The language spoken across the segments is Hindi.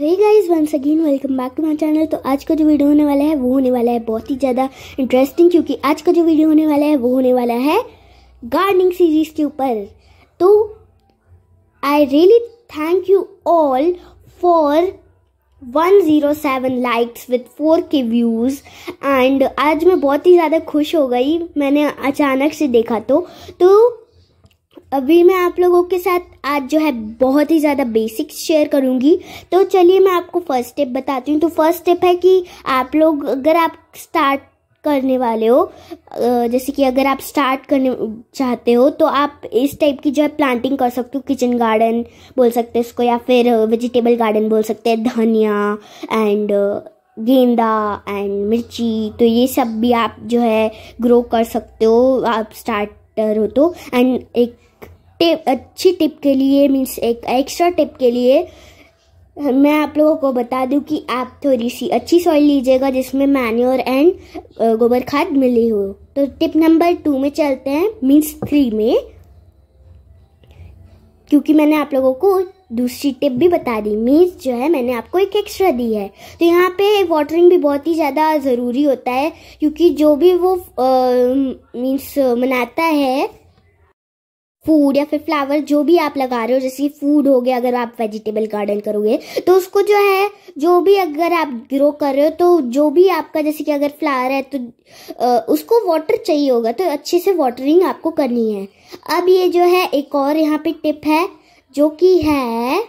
hey guys once again welcome back to my channel तो आज का जो वीडियो होने वाला है वो होने वाला है बहुत ही ज़्यादा इंटरेस्टिंग क्योंकि आज का जो वीडियो होने वाला है वो होने वाला है गार्डनिंग सीरीज़ के ऊपर तो I really thank you all for 107 likes with K views and आज मैं बहुत ही ज़्यादा खुश हो गई मैंने अचानक से देखा तो तो अभी मैं आप लोगों के साथ आज जो है बहुत ही ज़्यादा बेसिक्स शेयर करूँगी तो चलिए मैं आपको फर्स्ट स्टेप बताती हूँ तो फर्स्ट स्टेप है कि आप लोग अगर आप स्टार्ट करने वाले हो जैसे कि अगर आप स्टार्ट करने चाहते हो तो आप इस टाइप की जो है प्लांटिंग कर सकते हो किचन गार्डन बोल सकते हैं इसको या फिर वेजिटेबल गार्डन बोल सकते हैं धनिया एंड गेंदा एंड मिर्ची तो ये सब भी आप जो है ग्रो कर सकते हो आप स्टार्टर हो तो एंड एक टिप अच्छी टिप के लिए मीन्स एक एक्स्ट्रा टिप के लिए मैं आप लोगों को बता दूं कि आप थोड़ी सी अच्छी सॉइल लीजिएगा जिसमें मैन्योर एंड गोबर खाद मिली हो तो टिप नंबर टू में चलते हैं मीन्स थ्री में क्योंकि मैंने आप लोगों को दूसरी टिप भी बता दी मीन्स जो है मैंने आपको एक एक्स्ट्रा दी है तो यहाँ पे वाटरिंग भी बहुत ही ज़्यादा ज़रूरी होता है क्योंकि जो भी वो मीन्स मनाता है फूड या फिर फ्लावर जो भी आप लगा रहे हो जैसे फूड हो गया अगर आप वेजिटेबल गार्डन करोगे तो उसको जो है जो भी अगर आप ग्रो कर रहे हो तो जो भी आपका जैसे कि अगर फ्लावर है तो आ, उसको वाटर चाहिए होगा तो अच्छे से वाटरिंग आपको करनी है अब ये जो है एक और यहाँ पे टिप है जो कि है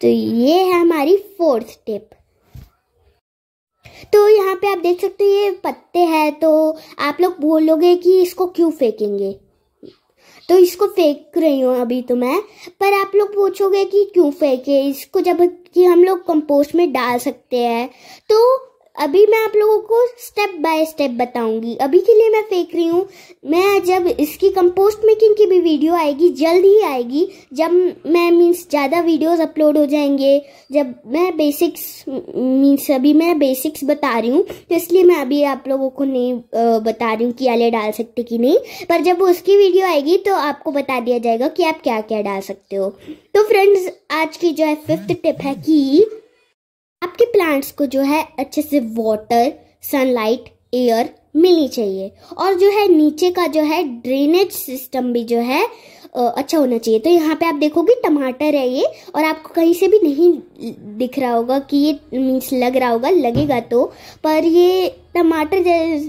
तो ये है हमारी फोर्थ टिप तो यहाँ पे आप देख सकते हो ये पत्ते हैं तो आप लोग बोलोगे कि इसको क्यों फेंकेंगे तो इसको फेंक रही हूँ अभी तो मैं पर आप लोग पूछोगे कि क्यों फेंके इसको जब कि हम लोग कंपोस्ट में डाल सकते हैं तो अभी मैं आप लोगों को स्टेप बाय स्टेप बताऊंगी अभी के लिए मैं फेंक रही हूँ मैं जब इसकी कंपोस्ट मेकिंग की भी वीडियो आएगी जल्द ही आएगी जब मैं मीन्स ज़्यादा वीडियोस अपलोड हो जाएंगे जब मैं बेसिक्स मीन्स अभी मैं बेसिक्स बता रही हूँ तो इसलिए मैं अभी आप लोगों को नहीं बता रही हूँ कि आले डाल सकते कि नहीं पर जब उसकी वीडियो आएगी तो आपको बता दिया जाएगा कि आप क्या क्या डाल सकते हो तो फ्रेंड्स आज की जो है फिफ्थ टिप है कि आपके प्लांट्स को जो है अच्छे से वाटर सनलाइट एयर मिलनी चाहिए और जो है नीचे का जो है ड्रेनेज सिस्टम भी जो है अच्छा होना चाहिए तो यहाँ पे आप देखोगे टमाटर है ये और आपको कहीं से भी नहीं दिख रहा होगा कि ये मीन्स लग रहा होगा लगेगा तो पर ये टमाटर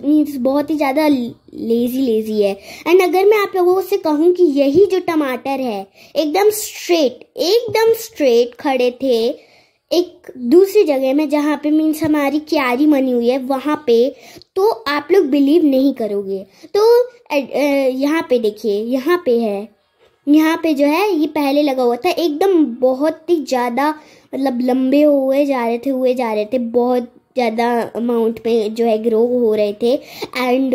मीन्स बहुत ही ज़्यादा लेज़ी लेज़ी है एंड अगर मैं आप लोगों से कहूँ कि यही जो टमाटर है एकदम स्ट्रेट एकदम स्ट्रेट खड़े थे एक दूसरी जगह में जहाँ पे मीन्स हमारी क्यारी बनी हुई है वहाँ पे तो आप लोग बिलीव नहीं करोगे तो यहाँ पे देखिए यहाँ पे है यहाँ पे जो है ये पहले लगा हुआ था एकदम बहुत ही ज़्यादा मतलब लंबे हुए जा रहे थे हुए जा रहे थे बहुत ज़्यादा अमाउंट में जो है ग्रो हो रहे थे एंड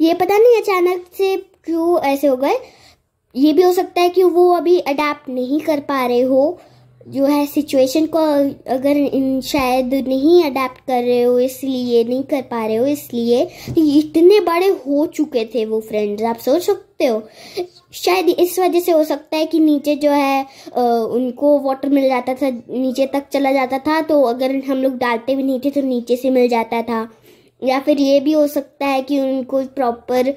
ये पता नहीं अचानक से क्यों ऐसे हो गए ये भी हो सकता है कि वो अभी अडेप्ट नहीं कर पा रहे हो जो है सिचुएशन को अगर इन शायद नहीं अडेप्ट कर रहे हो इसलिए नहीं कर पा रहे हो इसलिए तो इतने बड़े हो चुके थे वो फ्रेंड आप सोच सकते हो शायद इस वजह से हो सकता है कि नीचे जो है आ, उनको वाटर मिल जाता था नीचे तक चला जाता था तो अगर हम लोग डालते भी नहीं थे तो नीचे से मिल जाता था या फिर ये भी हो सकता है कि उनको प्रॉपर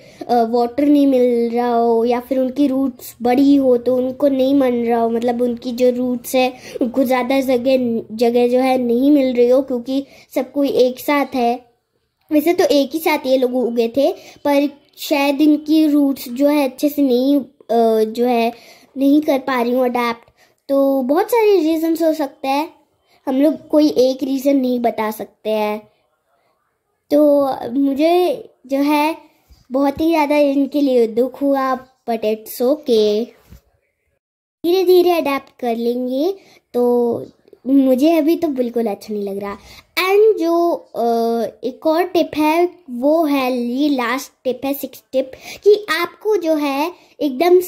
वाटर नहीं मिल रहा हो या फिर उनकी रूट्स बड़ी हो तो उनको नहीं मन रहा हो मतलब उनकी जो रूट्स है उनको ज़्यादा जगह जगह जो है नहीं मिल रही हो क्योंकि सब कोई एक साथ है वैसे तो एक ही साथ ये लोग उगे थे पर शायद इनकी रूट्स जो है अच्छे से नहीं जो है नहीं कर पा रही हूँ अडेप्ट तो बहुत सारे रीज़न्स हो सकते हैं हम लोग कोई एक रीज़न नहीं बता सकते हैं तो मुझे जो है बहुत ही ज़्यादा इनके लिए दुख हुआ बट इट्स ओके धीरे धीरे अडेप्ट कर लेंगे तो मुझे अभी तो बिल्कुल अच्छा नहीं लग रहा एंड जो एक और टिप है वो है ये लास्ट टिप है सिक्स टिप कि आपको जो है एकदम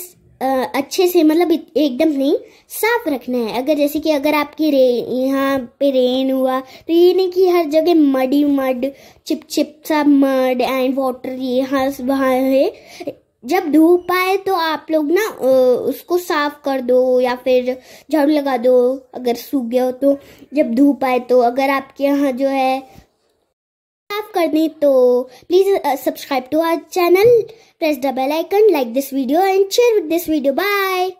अच्छे से मतलब एकदम नहीं साफ रखना है अगर जैसे कि अगर आपकी रे यहाँ पे रेन हुआ तो ये नहीं कि हर जगह मडी मड चिप चिप सा मड एंड वाटर ये हाँ वहाँ है जब धूप आए तो आप लोग ना उसको साफ कर दो या फिर झाड़ू लगा दो अगर सूख गया हो तो जब धूप आए तो अगर आपके यहाँ जो है साफ कर दें तो please subscribe to our channel press the bell icon like this video and share with this video bye